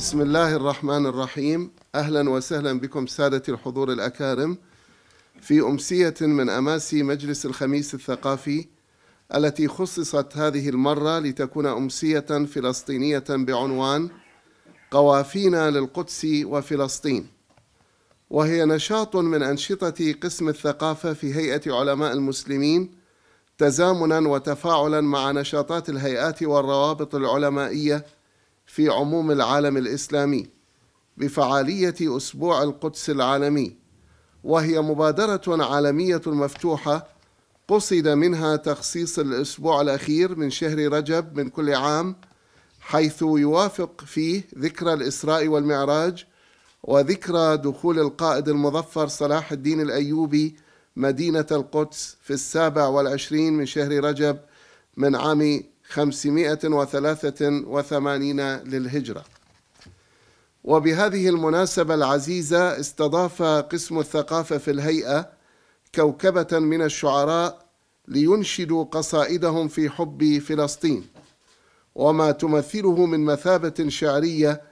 بسم الله الرحمن الرحيم أهلا وسهلا بكم سادة الحضور الأكارم في أمسية من أماسي مجلس الخميس الثقافي التي خصصت هذه المرة لتكون أمسية فلسطينية بعنوان قوافينا للقدس وفلسطين وهي نشاط من أنشطة قسم الثقافة في هيئة علماء المسلمين تزامنا وتفاعلا مع نشاطات الهيئات والروابط العلمائيه في عموم العالم الاسلامي بفعاليه اسبوع القدس العالمي وهي مبادره عالميه مفتوحه قصد منها تخصيص الاسبوع الاخير من شهر رجب من كل عام حيث يوافق فيه ذكرى الاسراء والمعراج وذكرى دخول القائد المظفر صلاح الدين الايوبي مدينه القدس في السابع والعشرين من شهر رجب من عام 583 للهجرة وبهذه المناسبة العزيزة استضاف قسم الثقافة في الهيئة كوكبة من الشعراء لينشدوا قصائدهم في حب فلسطين وما تمثله من مثابة شعرية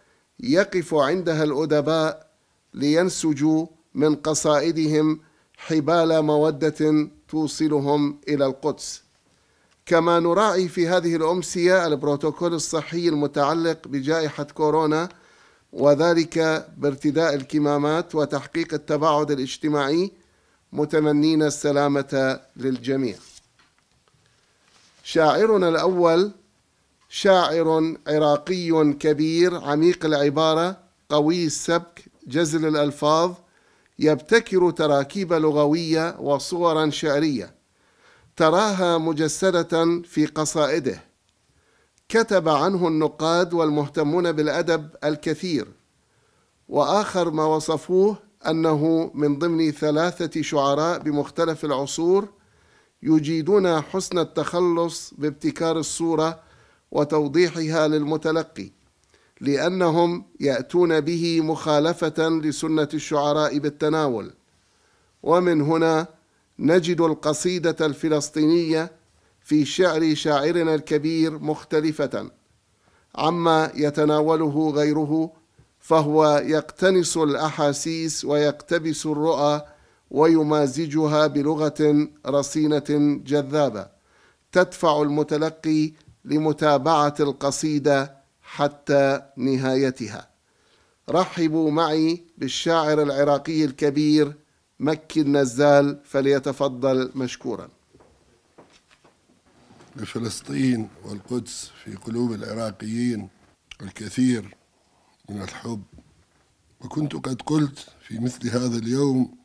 يقف عندها الأدباء لينسجوا من قصائدهم حبال مودة توصلهم إلى القدس كما نراعي في هذه الأمسية البروتوكول الصحي المتعلق بجائحة كورونا وذلك بارتداء الكمامات وتحقيق التباعد الاجتماعي متمنين السلامة للجميع. شاعرنا الأول شاعر عراقي كبير عميق العبارة قوي السبك جزل الألفاظ يبتكر تراكيب لغوية وصورا شعرية تراها مجسده في قصائده كتب عنه النقاد والمهتمون بالادب الكثير واخر ما وصفوه انه من ضمن ثلاثه شعراء بمختلف العصور يجيدون حسن التخلص بابتكار الصوره وتوضيحها للمتلقي لانهم ياتون به مخالفه لسنه الشعراء بالتناول ومن هنا نجد القصيدة الفلسطينية في شعر شاعرنا الكبير مختلفة عما يتناوله غيره فهو يقتنص الأحاسيس ويقتبس الرؤى ويمازجها بلغة رصينة جذابة تدفع المتلقي لمتابعة القصيدة حتى نهايتها رحبوا معي بالشاعر العراقي الكبير مكي النزال فليتفضل مشكورا فلسطين والقدس في قلوب العراقيين الكثير من الحب وكنت قد قلت في مثل هذا اليوم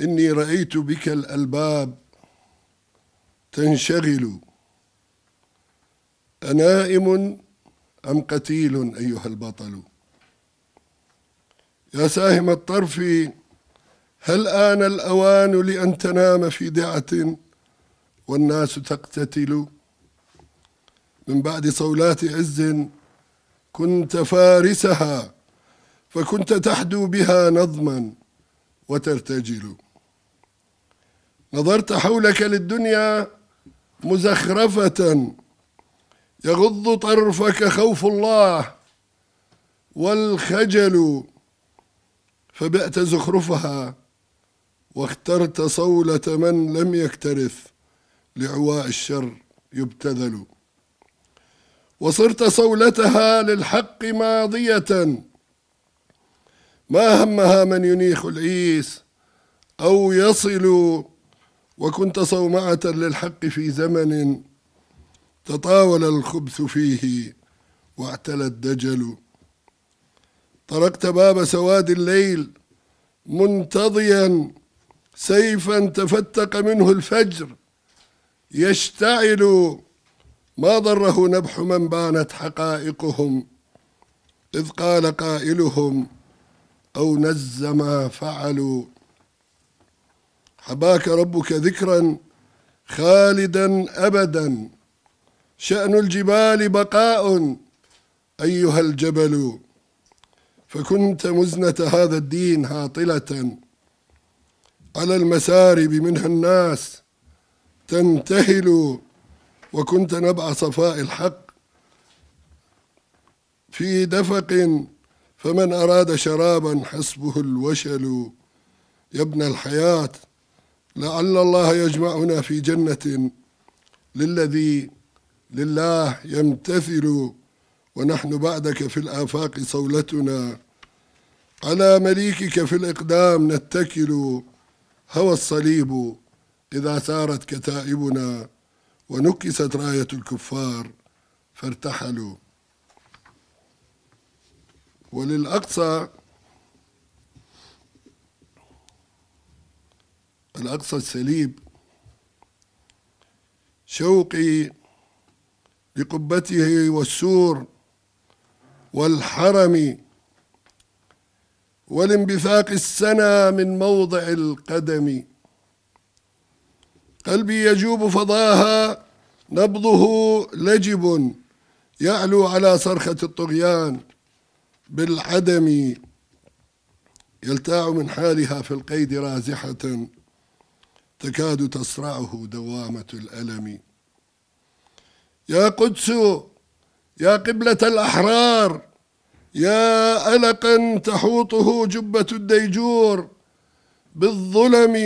إني رأيت بك الألباب تنشغل أنائم أم قتيل أيها البطل يا ساهم الطرف هل آن الأوان لأن تنام في دعة والناس تقتتل من بعد صولات عز كنت فارسها فكنت تحدو بها نظما وترتجل نظرت حولك للدنيا مزخرفة يغض طرفك خوف الله والخجل فبئت زخرفها واخترت صولة من لم يكترث لعواء الشر يبتذل وصرت صولتها للحق ماضية ما همها من ينيخ العيس أو يصل وكنت صومعة للحق في زمن تطاول الخبث فيه واعتلى الدجل طرقت باب سواد الليل منتضيا سيفا تفتق منه الفجر يشتعل ما ضره نبح من بانت حقائقهم إذ قال قائلهم أو نز ما فعلوا حباك ربك ذكرا خالدا أبدا شأن الجبال بقاء أيها الجبل فكنت مزنة هذا الدين هاطلة على المسارب منها الناس تنتهل وكنت نبع صفاء الحق في دفق فمن أراد شرابا حسبه الوشل يا ابن الحياة لعل الله يجمعنا في جنة للذي لله يمتثل ونحن بعدك في الآفاق صولتنا على مليكك في الإقدام نتكل هوى الصليب إذا سارت كتائبنا ونكست راية الكفار فارتحلوا وللأقصى الأقصى السليب شوقي لقبته والسور والحرم والانبثاق السنا من موضع القدم قلبي يجوب فضاها نبضه لجب يعلو على صرخة الطغيان بالعدم يلتاع من حالها في القيد رازحة تكاد تصرعه دوامة الألم يا قدس يا قبلة الأحرار يا ألقا تحوطه جبة الديجور بالظلم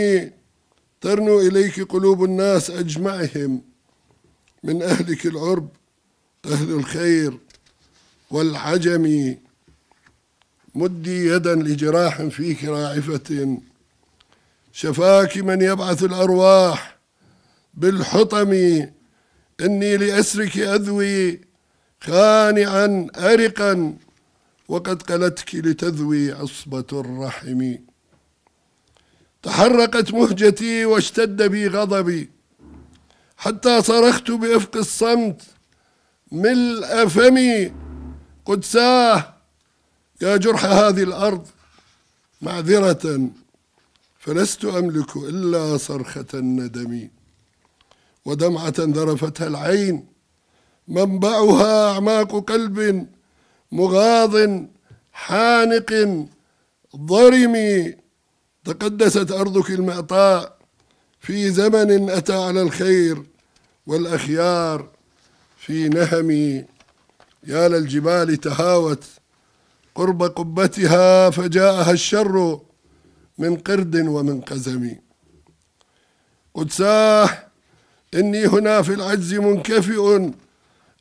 ترنو إليك قلوب الناس أجمعهم من أهلك العرب أهل الخير والعجم مدي يدا لجراح فيك راعفة شفاك من يبعث الأرواح بالحطم إني لأسرك أذوي خانعا أرقا وقد قلتك لتذوي عصبة الرحم تحرقت مهجتي واشتد بي غضبي حتى صرخت بإفق الصمت ملء فمي قدساه يا جرح هذه الأرض معذرة فلست أملك إلا صرخة الندم ودمعة ذرفتها العين منبعها أعماق قلب مغاض حانق ضرم تقدست أرضك المعطاء في زمن أتى على الخير والأخيار في نهم يا للجبال تهاوت قرب قبتها فجاءها الشر من قرد ومن قزم قدساه إني هنا في العجز منكفئ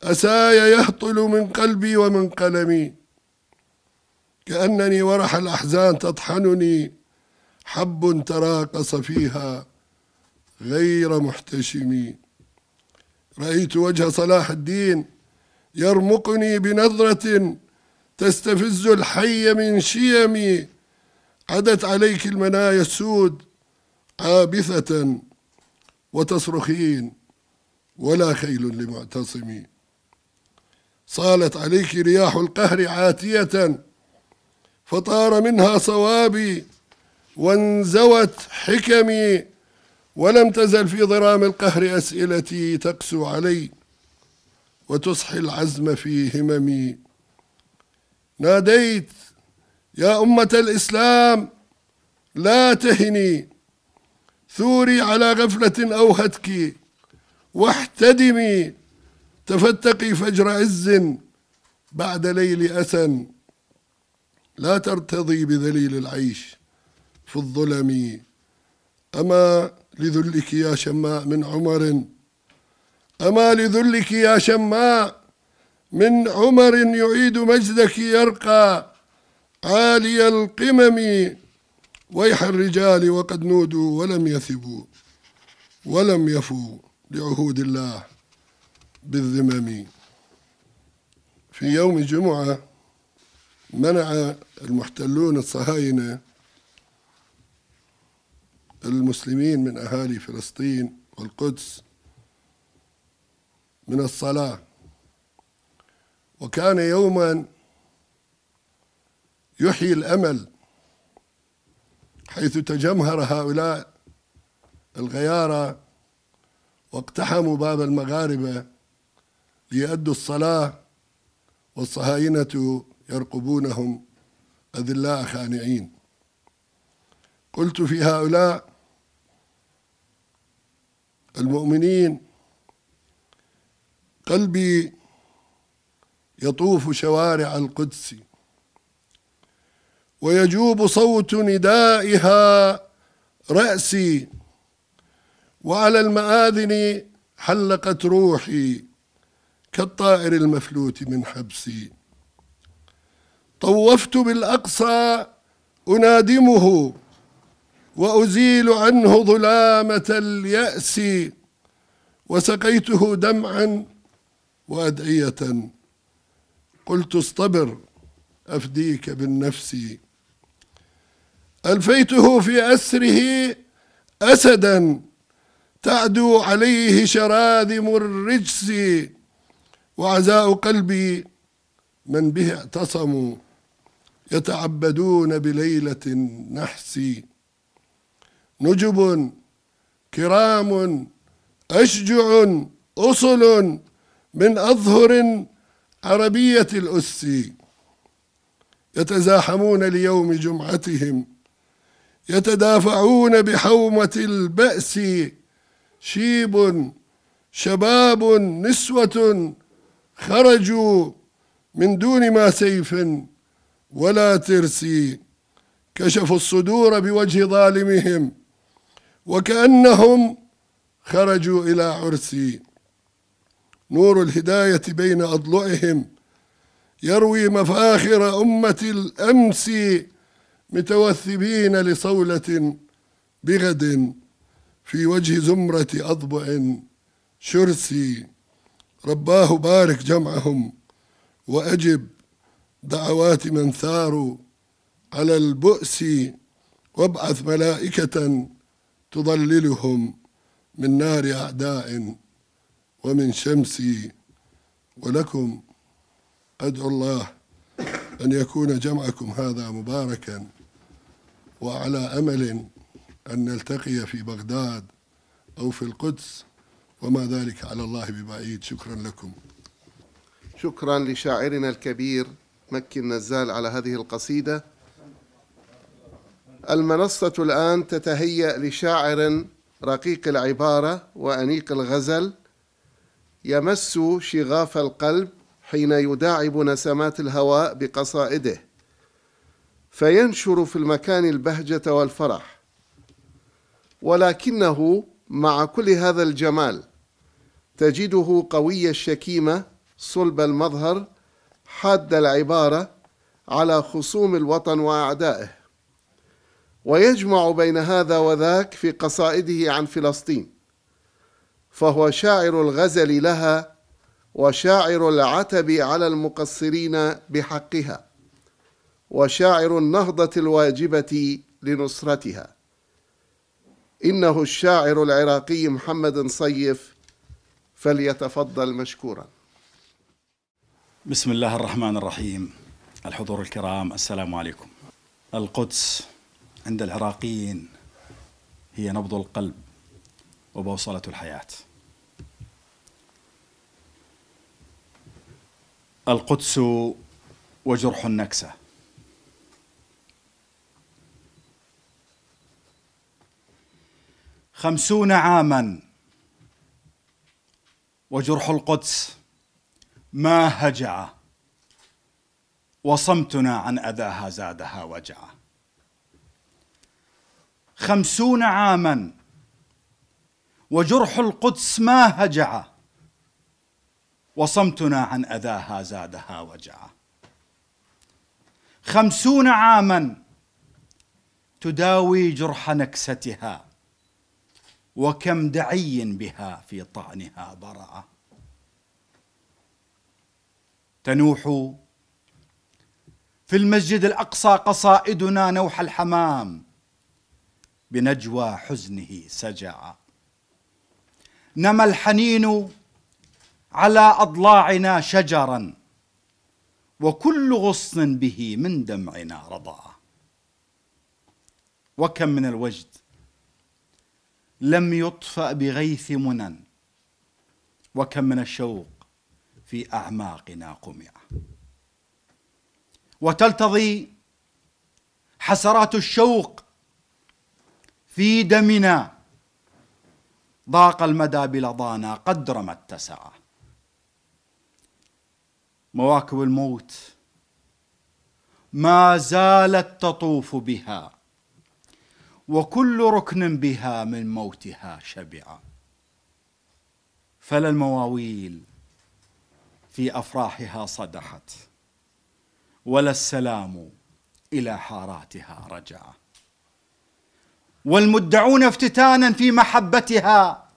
أساي يهطل من قلبي ومن قلمي كأنني ورح الأحزان تطحنني حب تراقص فيها غير محتشم رأيت وجه صلاح الدين يرمقني بنظرة تستفز الحي من شيمي عدت عليك المنايا السود عابثة وتصرخين ولا خيل لمعتصمين صالت عليك رياح القهر عاتية فطار منها صوابي وانزوت حكمي ولم تزل في ضرام القهر أسئلتي تقسو علي وتصحي العزم في هممي ناديت يا أمة الإسلام لا تهني ثوري على غفلة أوهتك واحتدمي تفتقي فجر عز بعد ليل أسى لا ترتضي بذليل العيش في الظلم أما لذلك يا شماء من عمر أما لذلك يا شماء من عمر يعيد مجدك يرقى عالي القمم ويح الرجال وقد نودوا ولم يثبوا ولم يفوا لعهود الله بالذمم في يوم جمعة منع المحتلون الصهاينة المسلمين من أهالي فلسطين والقدس من الصلاة وكان يوما يحيي الأمل حيث تجمهر هؤلاء الغيارة واقتحموا باب المغاربة ليؤدوا الصلاة والصهاينة يرقبونهم أذلاء خانعين قلت في هؤلاء المؤمنين قلبي يطوف شوارع القدس ويجوب صوت ندائها رأسي وعلى المآذن حلقت روحي كالطائر المفلوت من حبسي طوفت بالاقصى انادمه وازيل عنه ظلامه الياس وسقيته دمعا وادعيه قلت اصطبر افديك بالنفس الفيته في اسره اسدا تعدو عليه شراذم الرجس وعزاء قلبي من به اعتصموا يتعبدون بليلة النحس نجب كرام أشجع أصل من أظهر عربية الأس يتزاحمون ليوم جمعتهم يتدافعون بحومة البأس شيب شباب نسوة خرجوا من دون ما سيف ولا ترسي كشفوا الصدور بوجه ظالمهم وكأنهم خرجوا إلى عرسي نور الهداية بين أضلعهم يروي مفاخر أمة الأمس متوثبين لصولة بغد في وجه زمرة أضبع شرسي رباه بارك جمعهم وأجب دعوات من ثاروا على البؤس وابعث ملائكة تضللهم من نار أعداء ومن شمس ولكم أدعو الله أن يكون جمعكم هذا مباركا وعلى أمل أن نلتقي في بغداد أو في القدس وما ذلك على الله ببعيد شكرا لكم شكرا لشاعرنا الكبير مكي النزال على هذه القصيدة المنصة الآن تتهيأ لشاعر رقيق العبارة وأنيق الغزل يمس شغاف القلب حين يداعب نسمات الهواء بقصائده فينشر في المكان البهجة والفرح ولكنه مع كل هذا الجمال تجده قوي الشكيمة صلب المظهر حاد العبارة على خصوم الوطن وأعدائه ويجمع بين هذا وذاك في قصائده عن فلسطين فهو شاعر الغزل لها وشاعر العتب على المقصرين بحقها وشاعر النهضة الواجبة لنصرتها إنه الشاعر العراقي محمد صيف فليتفضل مشكورا بسم الله الرحمن الرحيم الحضور الكرام السلام عليكم القدس عند العراقيين هي نبض القلب وبوصله الحياه القدس وجرح النكسه خمسون عاما وجرح القدس ما هجع وصمتنا عن أذاها زادها وجعا خمسون عاما وجرح القدس ما هجع وصمتنا عن أذاها زادها وجعا خمسون عاما تداوي جرح نكستها وكم دعي بها في طعنها برع تنوح في المسجد الاقصى قصائدنا نوح الحمام بنجوى حزنه سجع نما الحنين على اضلاعنا شجرا وكل غصن به من دمعنا رضع وكم من الوجد لم يطفأ بغيث منن وكم من الشوق في أعماقنا قمع وتلتضي حسرات الشوق في دمنا ضاق المدى بلظانا قدر ما اتسع مواكب الموت ما زالت تطوف بها وكل ركن بها من موتها شبع فلا المواويل في افراحها صدحت ولا السلام الى حاراتها رجع والمدعون افتتانا في محبتها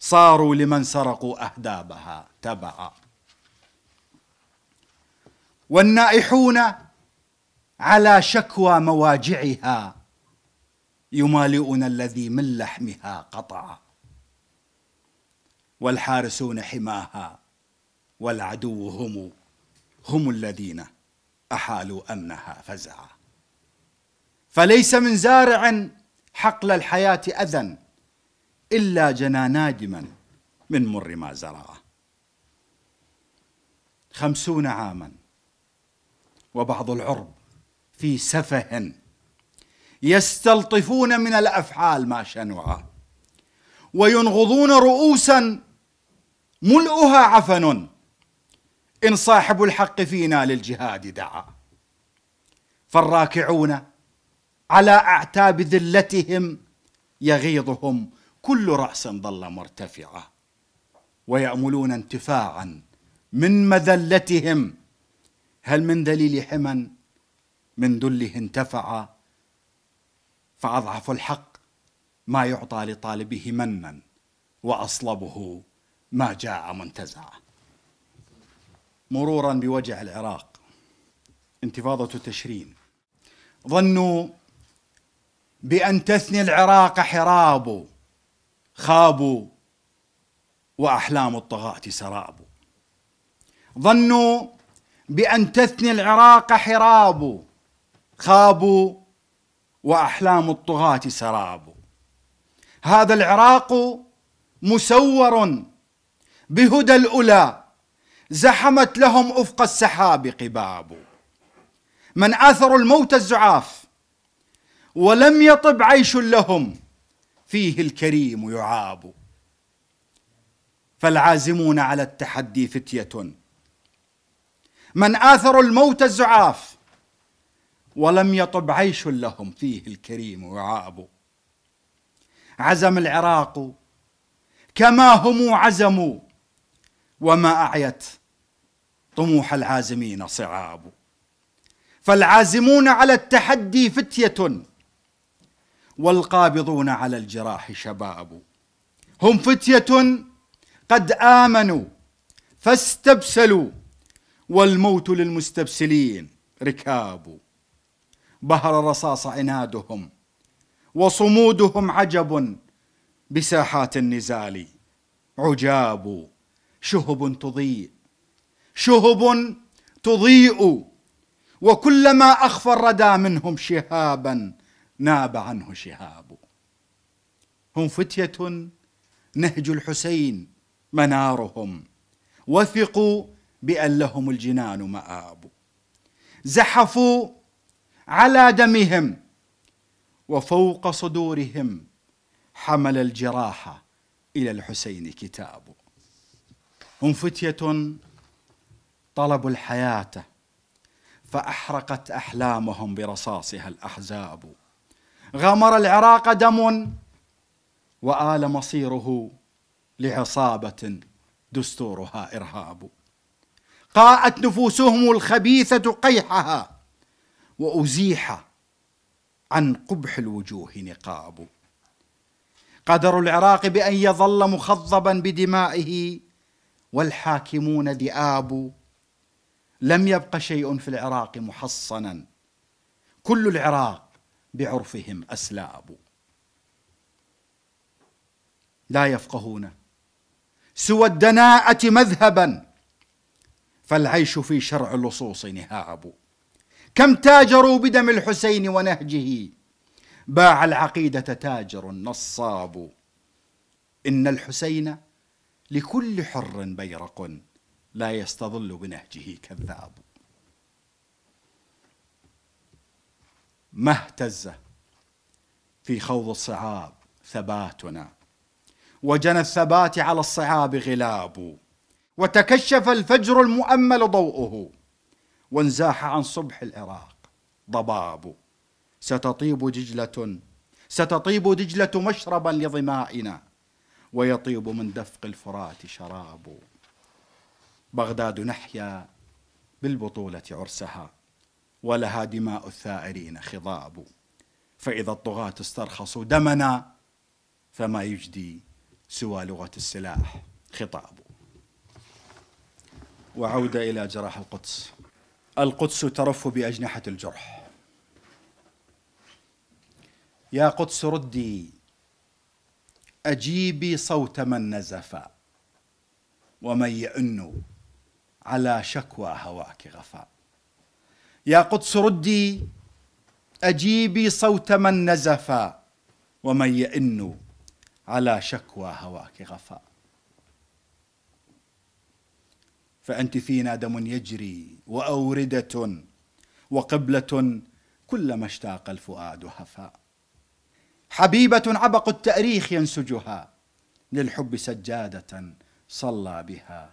صاروا لمن سرقوا اهدابها تبعا والنائحون على شكوى مواجعها يمالئنا الذي من لحمها قطع والحارسون حماها والعدو هم هم الذين أحالوا أمنها فزعا فليس من زارع حقل الحياة أذى إلا جنى نادما من مر ما زرعه خمسون عاما وبعض العرب في سفه يستلطفون من الافعال ما شنعه وينغضون رؤوسا ملؤها عفن ان صاحب الحق فينا للجهاد دعا فالراكعون على اعتاب ذلتهم يغيظهم كل راس ظل مرتفعه وياملون انتفاعا من مذلتهم هل من ذليل حمى من ذله انتفعا فأضعف الحق ما يعطى لطالبه منا وأصلبه ما جاء منتزعا مرورا بوجع العراق انتفاضة تشرين ظنوا بأن تثني العراق حراب خابوا وأحلام الطغاة سراب ظنوا بأن تثني العراق حراب خابوا واحلام الطغاة سراب هذا العراق مسور بهدى الأولى زحمت لهم أفق السحاب قباب من آثروا الموت الزعاف ولم يطب عيش لهم فيه الكريم يعاب فالعازمون على التحدي فتية من آثروا الموت الزعاف ولم يطب عيش لهم فيه الكريم وعاب عزم العراق كما هم عزموا وما أعيت طموح العازمين صعاب فالعازمون على التحدي فتية والقابضون على الجراح شباب هم فتية قد آمنوا فاستبسلوا والموت للمستبسلين ركاب بهر الرصاص عنادهم وصمودهم عجب بساحات النزال عجاب شهب تضيء شهب تضيء وكلما اخفى الردى منهم شهابا ناب عنه شهاب هم فتيه نهج الحسين منارهم وثقوا بان لهم الجنان مآب زحفوا على دمهم وفوق صدورهم حمل الجراح إلى الحسين كتاب هم فتية طلبوا الحياة فأحرقت أحلامهم برصاصها الأحزاب غمر العراق دم وآل مصيره لعصابة دستورها إرهاب قاءت نفوسهم الخبيثة قيحها وأزيح عن قبح الوجوه نقاب قدر العراق بأن يظل مخضبا بدمائه والحاكمون ذئاب لم يبق شيء في العراق محصنا كل العراق بعرفهم أسلاب لا يفقهون سوى الدناءة مذهبا فالعيش في شرع اللصوص نهاب كم تاجروا بدم الحسين ونهجه باع العقيدة تاجر نصاب إن الحسين لكل حر بيرق لا يستظل بنهجه كذاب ما اهتز في خوض الصعاب ثباتنا وجنى الثبات على الصعاب غلاب وتكشف الفجر المؤمل ضوءه وانزاح عن صبح العراق ضباب ستطيب دجلة ستطيب دجلة مشربا لظمائنا ويطيب من دفق الفرات شراب بغداد نحيا بالبطولة عرسها ولها دماء الثائرين خضاب فإذا الطغاة استرخصوا دمنا فما يجدي سوى لغة السلاح خطاب وعودة إلى جراح القدس القدس ترف بأجنحة الجرح يا قدس ردي أجيبي صوت من نزف ومن يئن على شكوى هواك غفا يا قدس ردي أجيبي صوت من نزف ومن يئن على شكوى هواك غفا فأنت فينا دم يجري وأوردة وقبلة كلما اشتاق الفؤاد هفاء حبيبة عبق التأريخ ينسجها للحب سجادة صلى بها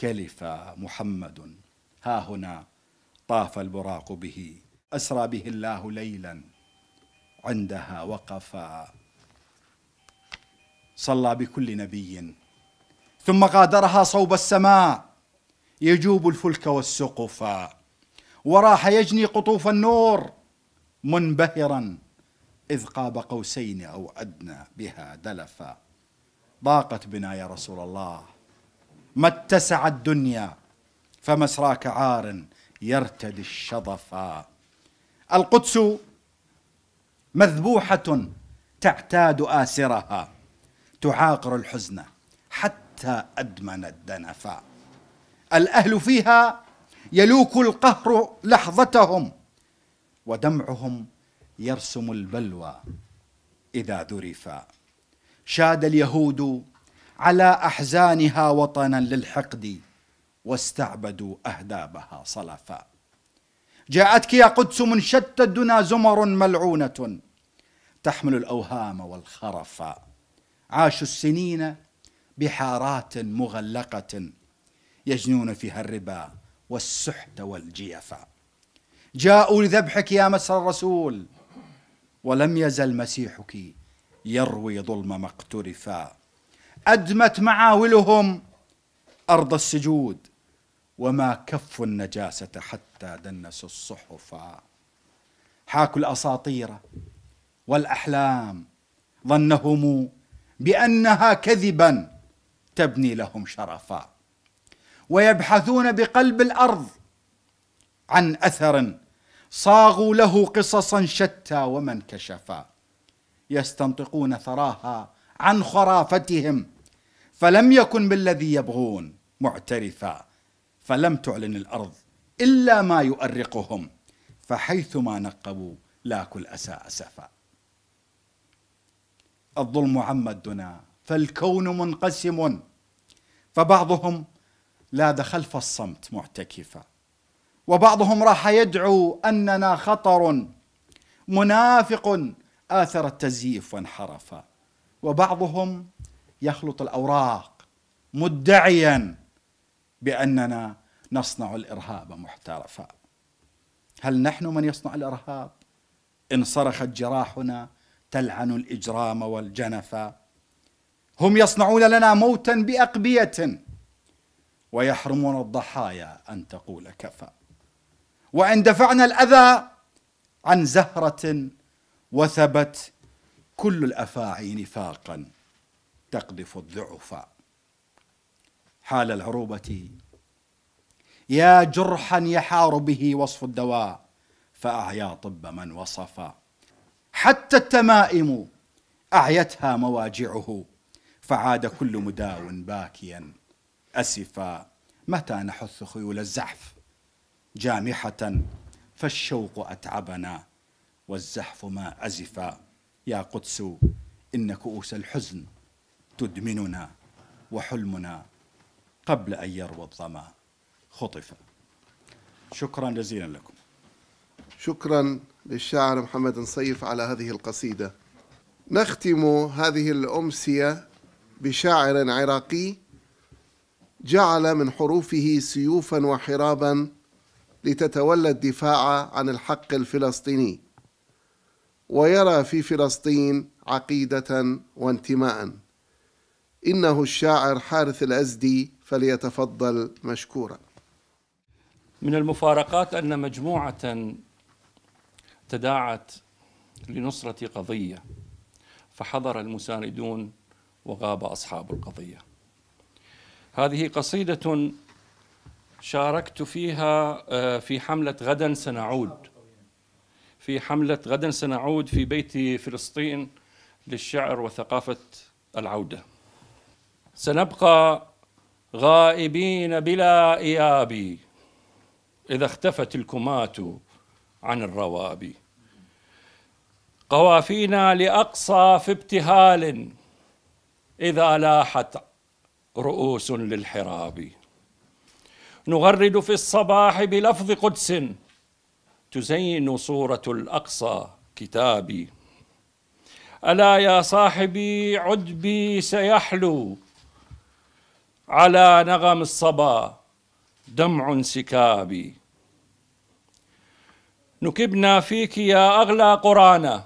كلف محمد ها هنا طاف البراق به أسرى به الله ليلا عندها وقفا صلى بكل نبي ثم غادرها صوب السماء يجوب الفلك والسقف وراح يجني قطوف النور منبهرا إذ قاب قوسين أو أدنى بها دلفا ضاقت بنا يا رسول الله ما اتسع الدنيا فمسراك عار يرتدي الشظفا القدس مذبوحة تعتاد آسرها تعاقر الحزن حتى أدمن الدنفا الأهل فيها يلوك القهر لحظتهم ودمعهم يرسم البلوى إذا ذرفا شاد اليهود على أحزانها وطنا للحقد واستعبدوا أهدابها صلفا جاءتك يا قدس من شتى الدنا زمر ملعونة تحمل الأوهام والخرفا عاشوا السنين بحارات مغلقة يجنون فيها الربا والسحت والجيفة جاءوا لذبحك يا مسر الرسول ولم يزل مسيحك يروي ظلم ما اقترفا أدمت معاولهم أرض السجود وما كفوا النجاسة حتى دنسوا الصحف حاكوا الأساطير والأحلام ظنهم بأنها كذبا تبني لهم شرفا ويبحثون بقلب الارض عن اثر صاغوا له قصصا شتى ومن كشفا يستنطقون ثراها عن خرافتهم فلم يكن بالذي يبغون معترفا فلم تعلن الارض الا ما يؤرقهم فحيثما نقبوا لاكوا الاسى اسفا الظلم عم الدنا فالكون منقسم فبعضهم لا خلف الصمت معتكفا وبعضهم راح يدعو أننا خطر منافق آثر التزييف وانحرف وبعضهم يخلط الأوراق مدعيا بأننا نصنع الإرهاب محترفا هل نحن من يصنع الإرهاب؟ إن صرخت جراحنا تلعن الإجرام والجنفا هم يصنعون لنا موتا بأقبية ويحرمنا الضحايا أن تقول كفى وإن دفعنا الأذى عن زهرة وثبت كل الأفاعي نفاقا تقذف الضعفاء حال العروبة يا جرحا يحار به وصف الدواء فأعيا طب من وصفا حتى التمائم أعيتها مواجعه فعاد كل مداو باكيا أسفا متى نحث خيول الزحف جامحة فالشوق أتعبنا والزحف ما أزفا يا قدس إن كؤوس الحزن تدمننا وحلمنا قبل أن يروى الظما خطفا شكرا جزيلا لكم شكرا للشاعر محمد نصيف على هذه القصيدة نختم هذه الأمسية بشاعر عراقي جعل من حروفه سيوفا وحرابا لتتولى الدفاع عن الحق الفلسطيني ويرى في فلسطين عقيده وانتماء انه الشاعر حارث الازدي فليتفضل مشكورا من المفارقات ان مجموعه تداعت لنصره قضيه فحضر المساندون وغاب اصحاب القضيه هذه قصيدة شاركت فيها آه، في حملة غدا سنعود في حملة غدا سنعود في بيت فلسطين للشعر وثقافة العودة سنبقى غائبين بلا إياب إذا اختفت الكمات عن الروابي قوافينا لأقصى في ابتهال إذا لاحت رؤوس للحراب نغرد في الصباح بلفظ قدس تزين صورة الأقصى كتابي ألا يا صاحبي عدبي سيحلو على نغم الصبا دمع سكابي نكبنا فيك يا أغلى قرانا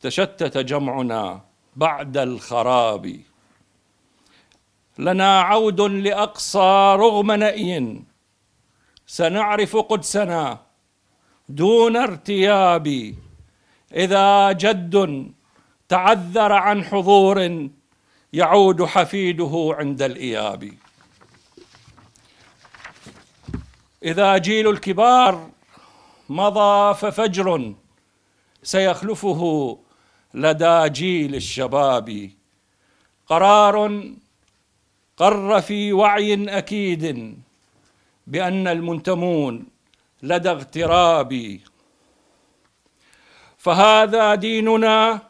تشتت جمعنا بعد الخراب لنا عود لأقصى رغم نأي سنعرف قدسنا دون ارتياب إذا جد تعذر عن حضور يعود حفيده عند الإياب إذا جيل الكبار مضى ففجر سيخلفه لدى جيل الشباب قرار قر في وعي اكيد بان المنتمون لدى اغتراب فهذا ديننا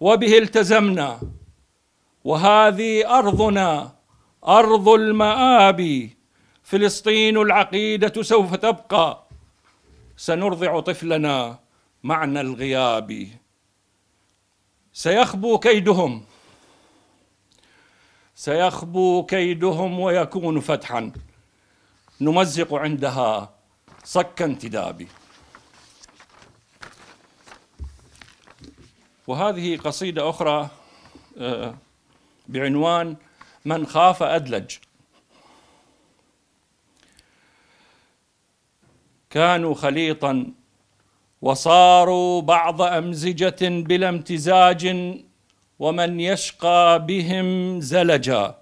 وبه التزمنا وهذه ارضنا ارض المآب فلسطين العقيده سوف تبقى سنرضع طفلنا معنى الغياب سيخبو كيدهم سيخبو كيدهم ويكون فتحا نمزق عندها صك انتدابي وهذه قصيدة أخرى آه، بعنوان من خاف أدلج كانوا خليطا وصاروا بعض امزجه بلا امتزاج ومن يشقى بهم زلجا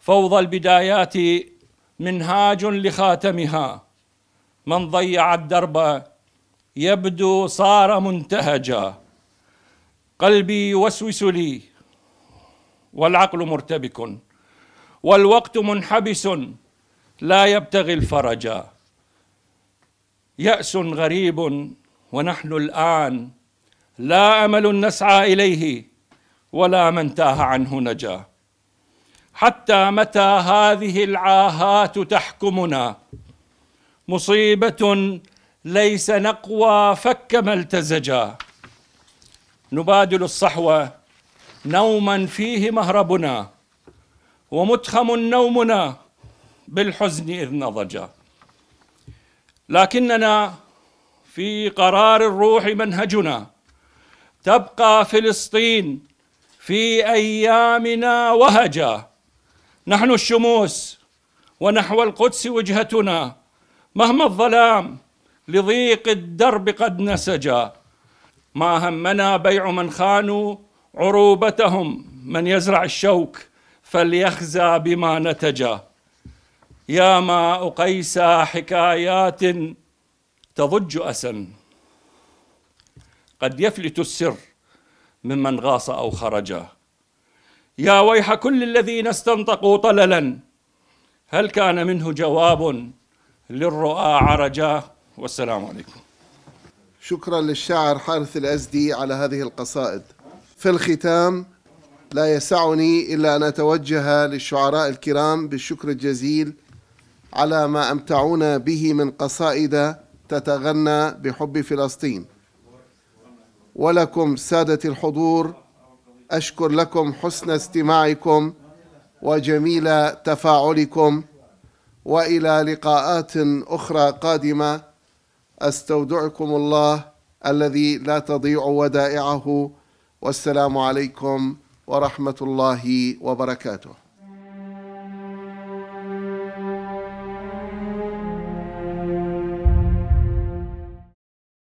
فوضى البدايات منهاج لخاتمها من ضيع الدرب يبدو صار منتهجا قلبي يوسوس لي والعقل مرتبك والوقت منحبس لا يبتغي الفرجا ياس غريب ونحن الان لا امل نسعى اليه ولا من تاه عنه نجا حتى متى هذه العاهات تحكمنا مصيبه ليس نقوى فك ما التزجا نبادل الصحوه نوما فيه مهربنا ومتخم نومنا بالحزن اذ نضجا لكننا في قرار الروح منهجنا تبقى فلسطين في ايامنا وهجا نحن الشموس ونحو القدس وجهتنا مهما الظلام لضيق الدرب قد نسجا ما همنا بيع من خانوا عروبتهم من يزرع الشوك فليخزى بما نتجا يا ما أقيس حكايات تضج أسا قد يفلت السر ممن غاص أو خرج يا ويح كل الذين استنطقوا طللا هل كان منه جواب للرؤى عرجا والسلام عليكم شكرا للشاعر حارث الأزدي على هذه القصائد في الختام لا يسعني إلا أن أتوجه للشعراء الكرام بالشكر الجزيل على ما أمتعونا به من قصائد تتغنى بحب فلسطين ولكم سادة الحضور أشكر لكم حسن استماعكم وجميل تفاعلكم والى لقاءات اخرى قادمه استودعكم الله الذي لا تضيع ودائعه والسلام عليكم ورحمه الله وبركاته